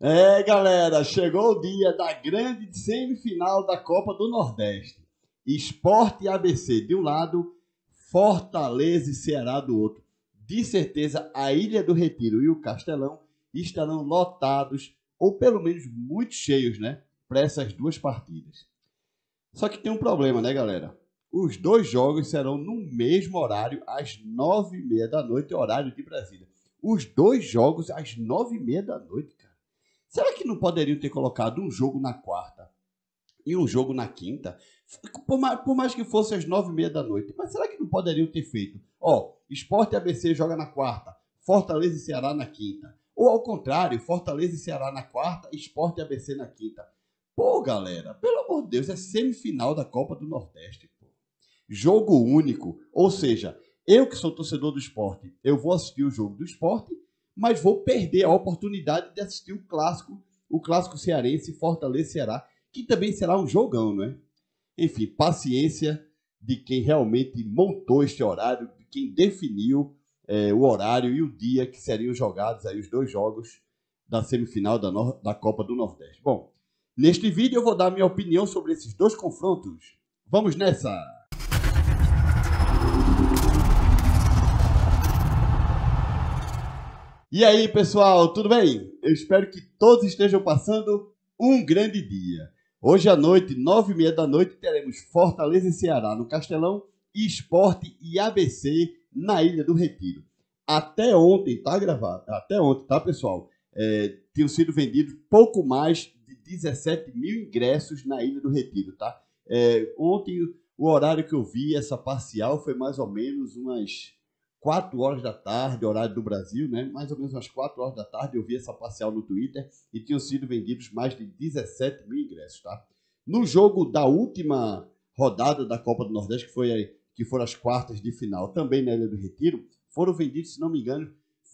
É, galera, chegou o dia da grande semifinal da Copa do Nordeste. Esporte e ABC de um lado, Fortaleza e Ceará do outro. De certeza, a Ilha do Retiro e o Castelão estarão lotados, ou pelo menos muito cheios, né? Para essas duas partidas. Só que tem um problema, né, galera? Os dois jogos serão no mesmo horário, às nove e meia da noite, horário de Brasília. Os dois jogos às nove e meia da noite, cara. Será que não poderiam ter colocado um jogo na quarta e um jogo na quinta? Por mais, por mais que fosse às nove e meia da noite, mas será que não poderiam ter feito? Ó, Esporte ABC joga na quarta, Fortaleza e Ceará na quinta. Ou ao contrário, Fortaleza e Ceará na quarta, Esporte ABC na quinta. Pô, galera, pelo amor de Deus, é semifinal da Copa do Nordeste. Pô. Jogo único. Ou seja, eu que sou torcedor do esporte, eu vou assistir o jogo do esporte mas vou perder a oportunidade de assistir o clássico, o clássico cearense, Fortaleza Ceará, que também será um jogão, não é? Enfim, paciência de quem realmente montou este horário, de quem definiu é, o horário e o dia que seriam jogados aí os dois jogos da semifinal da, no... da Copa do Nordeste. Bom, neste vídeo eu vou dar minha opinião sobre esses dois confrontos. Vamos nessa! E aí, pessoal, tudo bem? Eu espero que todos estejam passando um grande dia. Hoje à noite, nove e meia da noite, teremos Fortaleza e Ceará no Castelão, Esporte e ABC na Ilha do Retiro. Até ontem, tá gravado, até ontem, tá, pessoal? É, tinham sido vendidos pouco mais de 17 mil ingressos na Ilha do Retiro, tá? É, ontem, o horário que eu vi essa parcial foi mais ou menos umas 4 horas da tarde, horário do Brasil, né? mais ou menos às 4 horas da tarde, eu vi essa parcial no Twitter e tinham sido vendidos mais de 17 mil ingressos. Tá? No jogo da última rodada da Copa do Nordeste, que, foi, que foram as quartas de final, também na Ilha do Retiro, foram vendidos, se não me engano,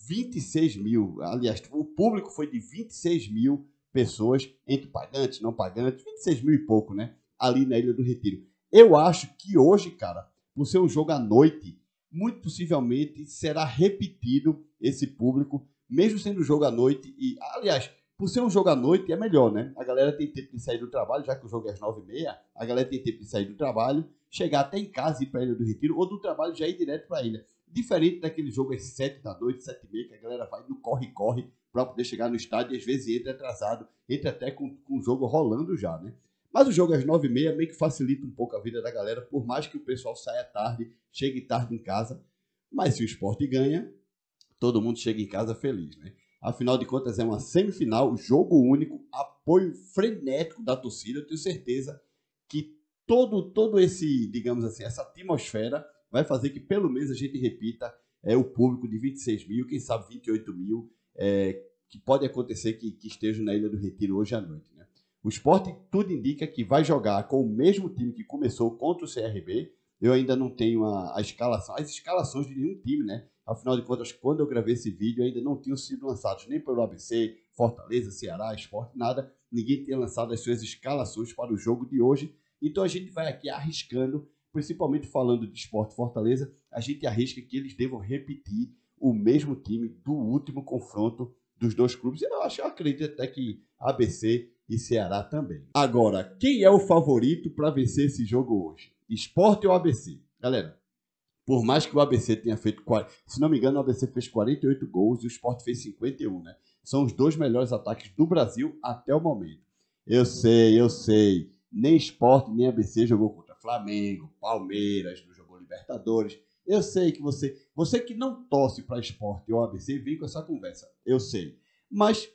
26 mil. Aliás, o público foi de 26 mil pessoas, entre pagantes, não pagantes, 26 mil e pouco, né? Ali na Ilha do Retiro. Eu acho que hoje, cara, por ser um jogo à noite, muito possivelmente será repetido esse público, mesmo sendo jogo à noite. E, aliás, por ser um jogo à noite, é melhor, né? A galera tem tempo de sair do trabalho, já que o jogo é às 9h30, a galera tem tempo de sair do trabalho, chegar até em casa e ir para a Ilha do Retiro, ou do trabalho já ir direto para a ilha. Diferente daquele jogo às 7 da noite, sete e meia, que a galera vai no corre-corre para poder chegar no estádio e às vezes entra atrasado, entra até com, com o jogo rolando já, né? Mas o jogo às 9h30 meio que facilita um pouco a vida da galera, por mais que o pessoal saia tarde, chegue tarde em casa. Mas se o esporte ganha, todo mundo chega em casa feliz, né? Afinal de contas, é uma semifinal, jogo único, apoio frenético da torcida. Eu tenho certeza que todo, todo esse, digamos assim, essa atmosfera vai fazer que pelo menos a gente repita é, o público de 26 mil, quem sabe 28 mil, é, que pode acontecer que, que estejam na Ilha do Retiro hoje à noite. O esporte, tudo indica que vai jogar com o mesmo time que começou contra o CRB. Eu ainda não tenho a, a escalação, as escalações de nenhum time, né? Afinal de contas, quando eu gravei esse vídeo, ainda não tinham sido lançados nem pelo ABC, Fortaleza, Ceará, Esporte, nada. Ninguém tinha lançado as suas escalações para o jogo de hoje. Então a gente vai aqui arriscando, principalmente falando de Esporte Fortaleza, a gente arrisca que eles devam repetir o mesmo time do último confronto dos dois clubes. Eu acho, eu acredito até que ABC e Ceará também. Agora, quem é o favorito para vencer esse jogo hoje? Esporte ou ABC? Galera, por mais que o ABC tenha feito. Se não me engano, o ABC fez 48 gols e o Sport fez 51, né? São os dois melhores ataques do Brasil até o momento. Eu sei, eu sei. Nem Sport nem ABC jogou contra Flamengo, Palmeiras, não jogou Libertadores. Eu sei que você. Você que não torce para esporte ou ABC, vem com essa conversa. Eu sei. Mas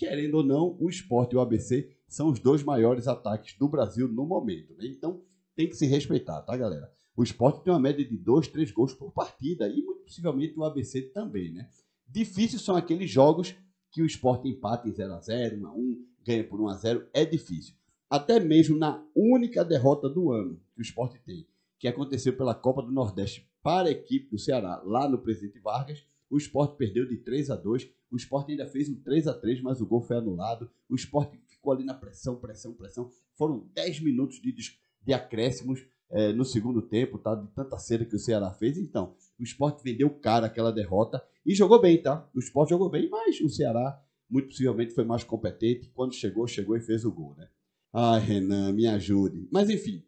querendo ou não, o esporte e o ABC são os dois maiores ataques do Brasil no momento. Né? Então tem que se respeitar, tá, galera? O esporte tem uma média de dois, três gols por partida e muito possivelmente o ABC também, né? Difíceis são aqueles jogos que o esporte empata em 0 a 0 1 x 1 ganha por 1 a 0 é difícil. Até mesmo na única derrota do ano que o esporte tem, que aconteceu pela Copa do Nordeste para a equipe do Ceará, lá no Presidente Vargas, o esporte perdeu de 3 a 2 O esporte ainda fez um 3 a 3 mas o gol foi anulado. O esporte ficou ali na pressão, pressão, pressão. Foram 10 minutos de, de acréscimos é, no segundo tempo, tá? De tanta cera que o Ceará fez. Então, o esporte vendeu cara aquela derrota e jogou bem, tá? O esporte jogou bem, mas o Ceará muito possivelmente foi mais competente. Quando chegou, chegou e fez o gol, né? Ai, Renan, me ajude. Mas enfim,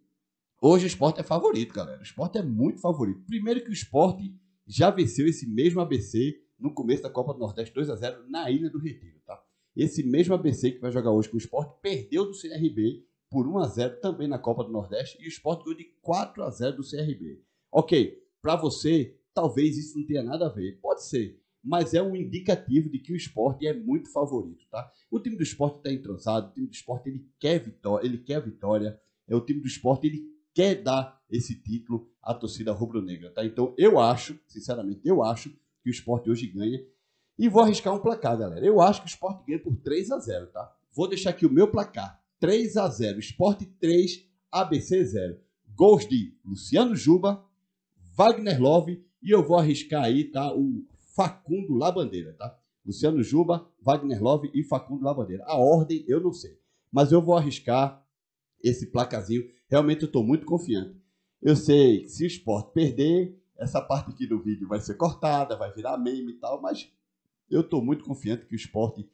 hoje o esporte é favorito, galera. O esporte é muito favorito. Primeiro que o esporte já venceu esse mesmo ABC no começo da Copa do Nordeste 2 a 0 na Ilha do Retiro, tá? Esse mesmo ABC que vai jogar hoje com o Sport perdeu do CRB por 1 a 0 também na Copa do Nordeste e o Sport ganhou de 4 a 0 do CRB. OK, para você talvez isso não tenha nada a ver, pode ser, mas é um indicativo de que o esporte é muito favorito, tá? O time do esporte está entrosado, o time do esporte ele quer vitória, ele quer vitória. É o time do esporte ele quer dar esse título à torcida rubro-negra, tá? Então eu acho, sinceramente, eu acho que o esporte hoje ganha. E vou arriscar um placar, galera. Eu acho que o esporte ganha por 3 a 0 tá? Vou deixar aqui o meu placar. 3 a 0 Esporte 3, ABC 0. Gols de Luciano Juba, Wagner Love e eu vou arriscar aí, tá? O Facundo Labandeira, tá? Luciano Juba, Wagner Love e Facundo Labandeira. A ordem eu não sei, mas eu vou arriscar esse placazinho. Realmente eu estou muito confiante. Eu sei que se o esporte perder, essa parte aqui do vídeo vai ser cortada, vai virar meme e tal, mas eu estou muito confiante que o esporte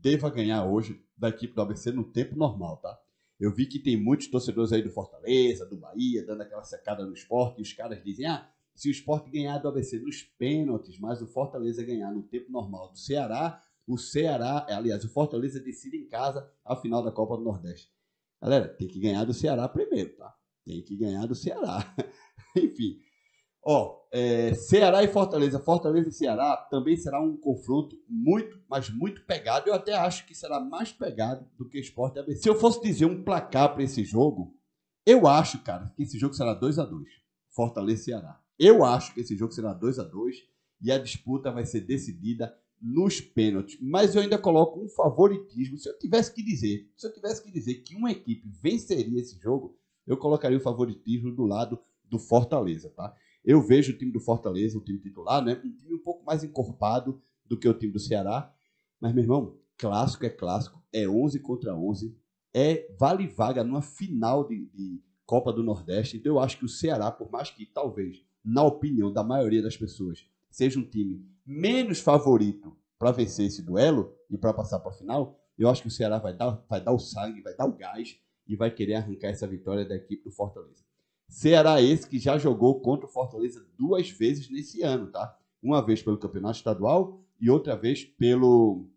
deva ganhar hoje da equipe do ABC no tempo normal, tá? Eu vi que tem muitos torcedores aí do Fortaleza, do Bahia, dando aquela secada no esporte, e os caras dizem, ah, se o esporte ganhar do ABC nos pênaltis, mas o Fortaleza ganhar no tempo normal do Ceará, o Ceará, aliás, o Fortaleza decide em casa a final da Copa do Nordeste. Galera, tem que ganhar do Ceará primeiro, tá? Tem que ganhar do Ceará. Enfim. Ó, é, Ceará e Fortaleza. Fortaleza e Ceará também será um confronto muito, mas muito pegado. Eu até acho que será mais pegado do que Esporte ABC. Se eu fosse dizer um placar para esse jogo, eu acho, cara, que esse jogo será 2 a 2 Fortaleza e Ceará. Eu acho que esse jogo será 2 a 2 e a disputa vai ser decidida nos pênaltis, mas eu ainda coloco um favoritismo. Se eu tivesse que dizer, se eu tivesse que dizer que uma equipe venceria esse jogo, eu colocaria o favoritismo do lado do Fortaleza, tá? Eu vejo o time do Fortaleza, o time titular, né, um time um pouco mais encorpado do que o time do Ceará, mas meu irmão, clássico é clássico, é 11 contra 11, é vale vaga numa final de, de Copa do Nordeste. Então eu acho que o Ceará, por mais que talvez na opinião da maioria das pessoas seja um time menos favorito para vencer esse duelo e para passar para a final, eu acho que o Ceará vai dar, vai dar o sangue, vai dar o gás e vai querer arrancar essa vitória da equipe do Fortaleza. Ceará esse que já jogou contra o Fortaleza duas vezes nesse ano, tá? Uma vez pelo Campeonato Estadual e outra vez pelo,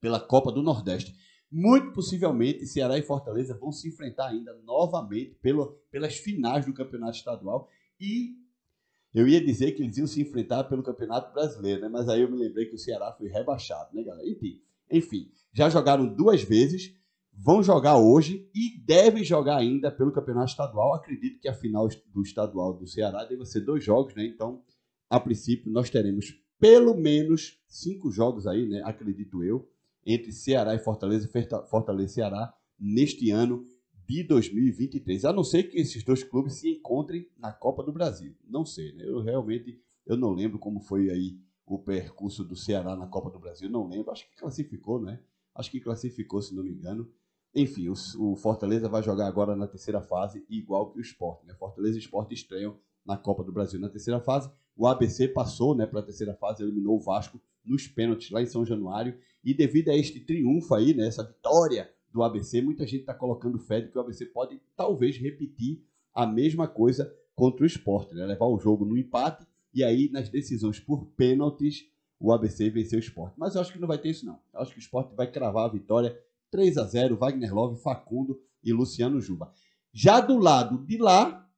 pela Copa do Nordeste. Muito possivelmente, Ceará e Fortaleza vão se enfrentar ainda novamente pelo, pelas finais do Campeonato Estadual e eu ia dizer que eles iam se enfrentar pelo Campeonato Brasileiro, né? mas aí eu me lembrei que o Ceará foi rebaixado, né, galera? Enfim, enfim já jogaram duas vezes, vão jogar hoje e devem jogar ainda pelo Campeonato Estadual. Acredito que a final do Estadual do Ceará deve ser dois jogos, né? Então, a princípio, nós teremos pelo menos cinco jogos aí, né? Acredito eu, entre Ceará e Fortaleza, Fortaleza e Ceará neste ano de 2023, a não ser que esses dois clubes se encontrem na Copa do Brasil. Não sei, né? Eu realmente eu não lembro como foi aí o percurso do Ceará na Copa do Brasil, não lembro. Acho que classificou, né? Acho que classificou, se não me engano. Enfim, o, Fortaleza vai jogar agora na terceira fase, igual que o Sport, né? Fortaleza e Sport estreiam na Copa do Brasil na terceira fase. O ABC passou né, para a terceira fase, eliminou o Vasco nos pênaltis lá em São Januário. E devido a este triunfo aí, né, essa vitória do ABC, muita gente está colocando fé de que o ABC pode talvez repetir a mesma coisa contra o esporte, né? levar o jogo no empate e aí nas decisões por pênaltis o ABC vencer o esporte. Mas eu acho que não vai ter isso não. Eu acho que o esporte vai cravar a vitória 3 a 0 Wagner Love, Facundo e Luciano Juba. Já do lado de lá,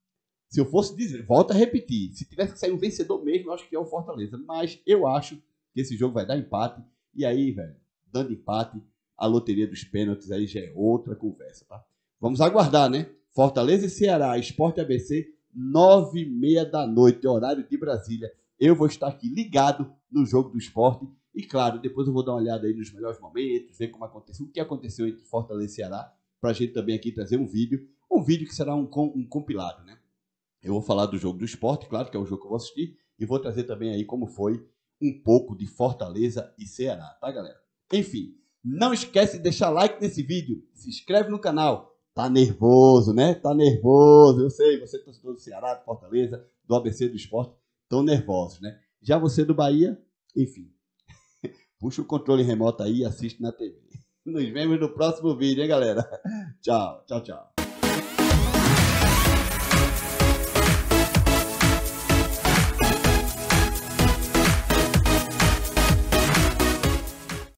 se eu fosse dizer, volta a repetir, se tivesse que sair um vencedor mesmo, eu acho que é o Fortaleza. Mas eu acho que esse jogo vai dar empate. E aí, velho, dando empate, a loteria dos pênaltis aí já é outra conversa, tá? Vamos aguardar, né? Fortaleza e Ceará, Esporte ABC, nove e meia da noite, horário de Brasília. Eu vou estar aqui ligado no jogo do esporte. E claro, depois eu vou dar uma olhada aí nos melhores momentos, ver como aconteceu, o que aconteceu entre Fortaleza e Ceará, para a gente também aqui trazer um vídeo. Um vídeo que será um, um compilado, né? Eu vou falar do jogo do esporte, claro, que é o jogo que eu vou assistir, e vou trazer também aí como foi um pouco de Fortaleza e Ceará, tá, galera? Enfim, não esquece de deixar like nesse vídeo. Se inscreve no canal. Tá nervoso, né? Tá nervoso. Eu sei, você é torcedor do Ceará, do Fortaleza, do ABC, do esporte, tão nervosos, né? Já você do Bahia, enfim. Puxa o controle remoto aí e assiste na TV. Nos vemos no próximo vídeo, hein, galera? Tchau, tchau, tchau.